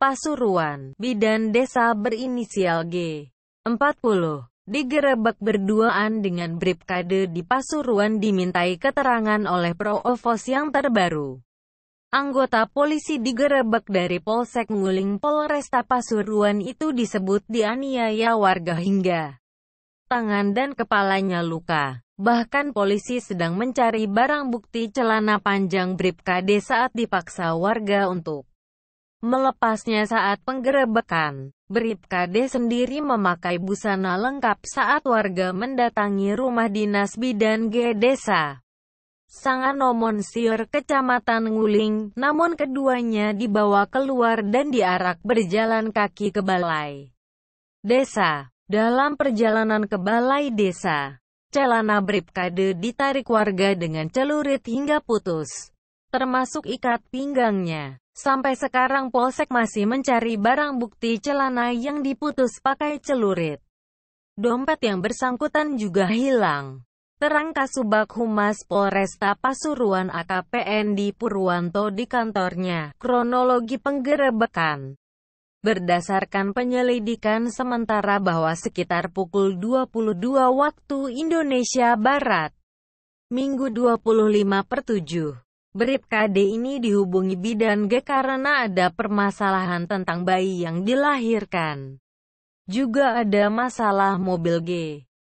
Pasuruan, bidan desa berinisial G. 40. Digerebek berduaan dengan Bripkade di Pasuruan dimintai keterangan oleh pro-ovos yang terbaru. Anggota polisi digerebek dari Polsek Nguling Polresta Pasuruan itu disebut dianiaya warga hingga tangan dan kepalanya luka. Bahkan polisi sedang mencari barang bukti celana panjang Bripkade saat dipaksa warga untuk melepasnya saat penggerebekan. des sendiri memakai busana lengkap saat warga mendatangi rumah dinas bidan G Desa. Sanganomon Sir Kecamatan Nguling, namun keduanya dibawa keluar dan diarak berjalan kaki ke balai desa. Dalam perjalanan ke balai desa, celana bribka Bribkade ditarik warga dengan celurit hingga putus, termasuk ikat pinggangnya. Sampai sekarang Polsek masih mencari barang bukti celana yang diputus pakai celurit. Dompet yang bersangkutan juga hilang. Terang Kasubag Humas Polresta Pasuruan AKPN di Purwanto di kantornya. Kronologi penggerebekan Berdasarkan penyelidikan sementara bahwa sekitar pukul 22 waktu Indonesia Barat, Minggu 25 per 7, Bribkade ini dihubungi Bidan G karena ada permasalahan tentang bayi yang dilahirkan. Juga ada masalah mobil G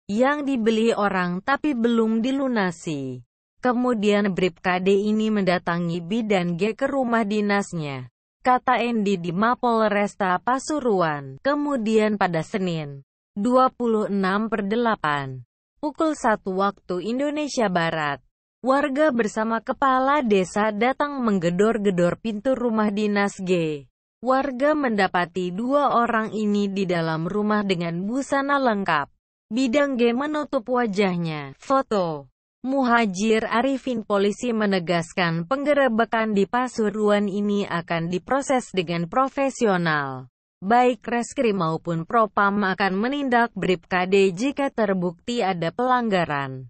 yang dibeli orang tapi belum dilunasi. Kemudian Bribkade ini mendatangi Bidan G ke rumah dinasnya, kata Endi di Mapolresta Pasuruan. Kemudian pada Senin, 26 per 8, pukul 1 waktu Indonesia Barat, Warga bersama kepala desa datang menggedor-gedor pintu rumah dinas G. Warga mendapati dua orang ini di dalam rumah dengan busana lengkap. Bidang G menutup wajahnya. Foto. Muhajir Arifin polisi menegaskan penggerebekan di Pasuruan ini akan diproses dengan profesional. Baik reskrim maupun propam akan menindak D jika terbukti ada pelanggaran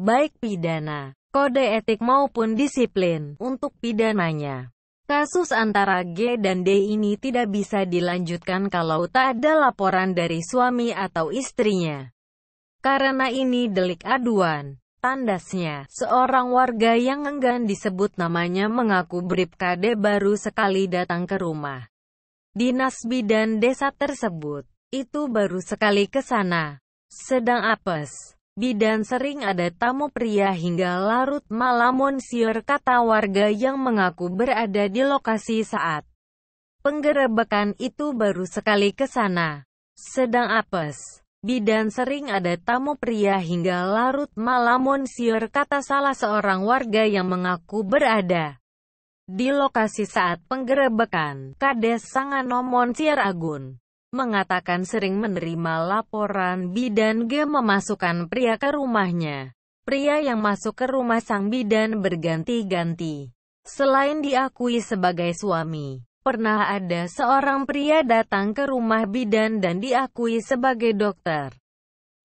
baik pidana, kode etik maupun disiplin, untuk pidananya. Kasus antara G dan D ini tidak bisa dilanjutkan kalau tak ada laporan dari suami atau istrinya. Karena ini delik aduan. Tandasnya, seorang warga yang enggan disebut namanya mengaku D baru sekali datang ke rumah. Dinas bidan desa tersebut, itu baru sekali ke sana. Sedang apes bidan sering ada tamu pria hingga larut malam Monsieur kata warga yang mengaku berada di lokasi saat penggerebekan itu baru sekali ke sana. Sedang apes. Bidan sering ada tamu pria hingga larut malam Monsieur kata salah seorang warga yang mengaku berada di lokasi saat penggerebekan. Kades Sanganom Monsieur Agun mengatakan sering menerima laporan bidan G memasukkan pria ke rumahnya. Pria yang masuk ke rumah sang bidan berganti-ganti. Selain diakui sebagai suami, pernah ada seorang pria datang ke rumah bidan dan diakui sebagai dokter.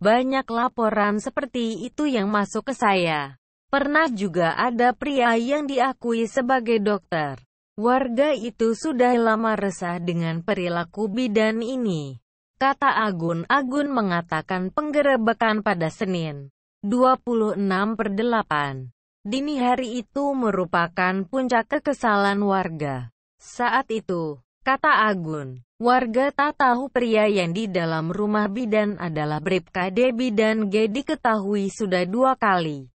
Banyak laporan seperti itu yang masuk ke saya. Pernah juga ada pria yang diakui sebagai dokter. Warga itu sudah lama resah dengan perilaku bidan ini. Kata Agun, Agun mengatakan penggerebekan pada Senin 26 per 8. Dini hari itu merupakan puncak kekesalan warga. Saat itu, kata Agun, warga tak tahu pria yang di dalam rumah bidan adalah Debi dan G diketahui sudah dua kali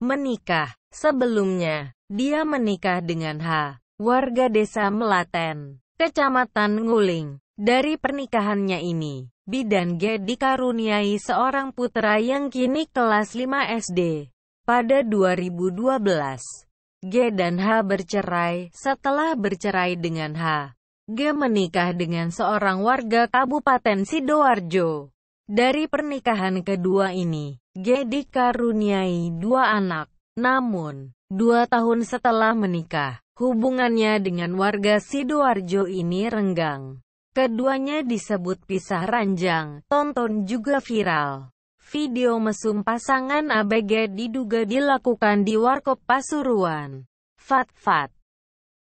menikah. Sebelumnya, dia menikah dengan H warga desa Melaten, Kecamatan Nguling. Dari pernikahannya ini, Bidan G dikaruniai seorang putra yang kini kelas 5 SD. Pada 2012, G dan H bercerai. Setelah bercerai dengan H, G menikah dengan seorang warga Kabupaten Sidoarjo. Dari pernikahan kedua ini, G dikaruniai dua anak. Namun, Dua tahun setelah menikah, hubungannya dengan warga Sidoarjo ini renggang. Keduanya disebut pisah ranjang, tonton juga viral. Video mesum pasangan ABG diduga dilakukan di Warkop Pasuruan. Fat-fat.